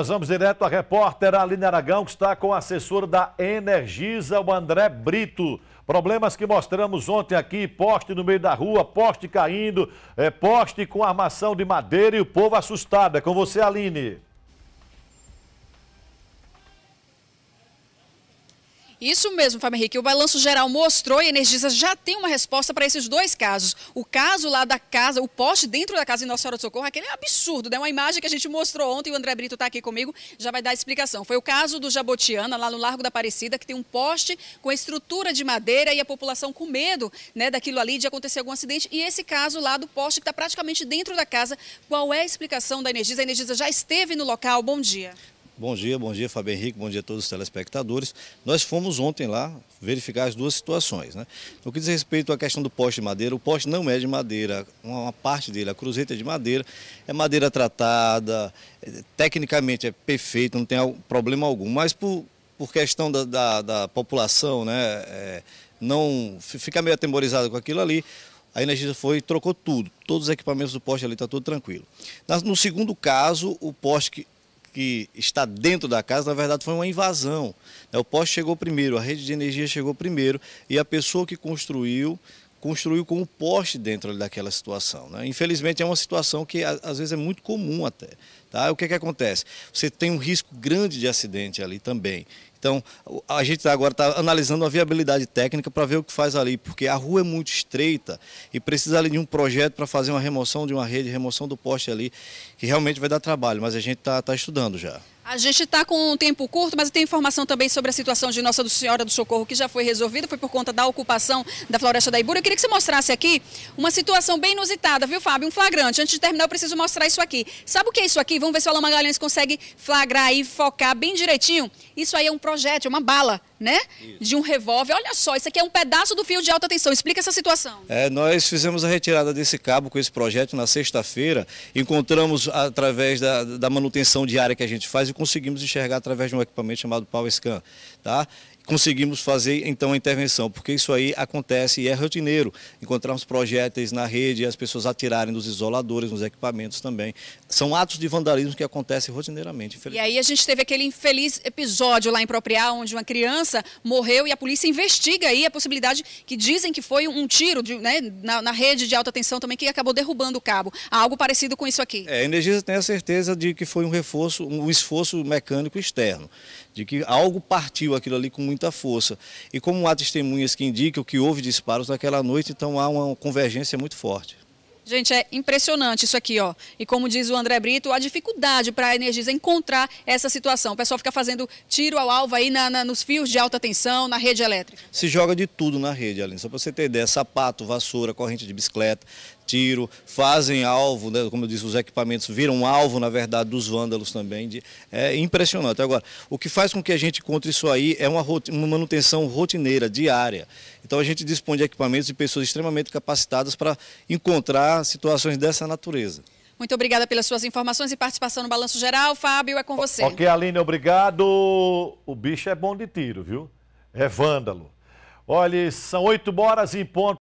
Nós vamos direto à repórter Aline Aragão, que está com o assessor da Energisa, o André Brito. Problemas que mostramos ontem aqui, poste no meio da rua, poste caindo, é, poste com armação de madeira e o povo assustado. É com você, Aline. Isso mesmo, Fábio Henrique. O balanço geral mostrou e a Energisa já tem uma resposta para esses dois casos. O caso lá da casa, o poste dentro da casa em Nossa Senhora do Socorro, aquele é absurdo, né? Uma imagem que a gente mostrou ontem, o André Brito está aqui comigo, já vai dar a explicação. Foi o caso do Jabotiana, lá no Largo da Aparecida, que tem um poste com estrutura de madeira e a população com medo né, daquilo ali, de acontecer algum acidente. E esse caso lá do poste que está praticamente dentro da casa. Qual é a explicação da Energisa? A Energisa já esteve no local. Bom dia. Bom dia, bom dia Fábio Henrique, bom dia a todos os telespectadores. Nós fomos ontem lá verificar as duas situações. Né? No que diz respeito à questão do poste de madeira, o poste não é de madeira, uma parte dele, a cruzeta é de madeira, é madeira tratada, é, tecnicamente é perfeito, não tem problema algum, mas por, por questão da, da, da população, né, é, não fica meio atemorizada com aquilo ali, a energia foi e trocou tudo. Todos os equipamentos do poste ali está tudo tranquilo. No segundo caso, o poste que está dentro da casa, na verdade, foi uma invasão. O poste chegou primeiro, a rede de energia chegou primeiro e a pessoa que construiu construiu com o poste dentro daquela situação. Né? Infelizmente é uma situação que às vezes é muito comum até. Tá? O que, é que acontece? Você tem um risco grande de acidente ali também. Então, a gente tá agora está analisando a viabilidade técnica para ver o que faz ali, porque a rua é muito estreita e precisa ali de um projeto para fazer uma remoção de uma rede, remoção do poste ali, que realmente vai dar trabalho, mas a gente está tá estudando já. A gente está com um tempo curto, mas tem informação também sobre a situação de Nossa Senhora do Socorro, que já foi resolvida, foi por conta da ocupação da Floresta da Ibura. Eu queria que você mostrasse aqui uma situação bem inusitada, viu, Fábio? Um flagrante. Antes de terminar, eu preciso mostrar isso aqui. Sabe o que é isso aqui? Vamos ver se o Alain Magalhães consegue flagrar e focar bem direitinho. Isso aí é um projétil, uma bala, né? Isso. De um revólver. Olha só, isso aqui é um pedaço do fio de alta tensão. Explica essa situação. É, nós fizemos a retirada desse cabo com esse projeto na sexta-feira. Encontramos, através da, da manutenção diária que a gente faz, conseguimos enxergar através de um equipamento chamado Power Scan. Tá? conseguimos fazer então a intervenção, porque isso aí acontece e é rotineiro. Encontrarmos projéteis na rede e as pessoas atirarem nos isoladores, nos equipamentos também. São atos de vandalismo que acontecem rotineiramente. E aí a gente teve aquele infeliz episódio lá em Propriá, onde uma criança morreu e a polícia investiga aí a possibilidade que dizem que foi um tiro de, né, na, na, rede de alta tensão também que acabou derrubando o cabo. Algo parecido com isso aqui. É, a Energisa tem a certeza de que foi um reforço, um esforço mecânico externo, de que algo partiu aquilo ali com muito muita força. E como há testemunhas que indicam que houve disparos naquela noite, então há uma convergência muito forte. Gente, é impressionante isso aqui, ó. E como diz o André Brito, a dificuldade para a Energisa encontrar essa situação. O pessoal fica fazendo tiro ao alvo aí na, na, nos fios de alta tensão, na rede elétrica. Se joga de tudo na rede, Aline. Só para você ter ideia, sapato, vassoura, corrente de bicicleta tiro, fazem alvo, né, como eu disse, os equipamentos viram alvo, na verdade, dos vândalos também. De, é impressionante. Agora, o que faz com que a gente encontre isso aí é uma, uma manutenção rotineira, diária. Então a gente dispõe de equipamentos e pessoas extremamente capacitadas para encontrar situações dessa natureza. Muito obrigada pelas suas informações e participação no Balanço Geral. Fábio, é com você. Ok, Aline, obrigado. O bicho é bom de tiro, viu? É vândalo. Olha, são oito horas em ponto.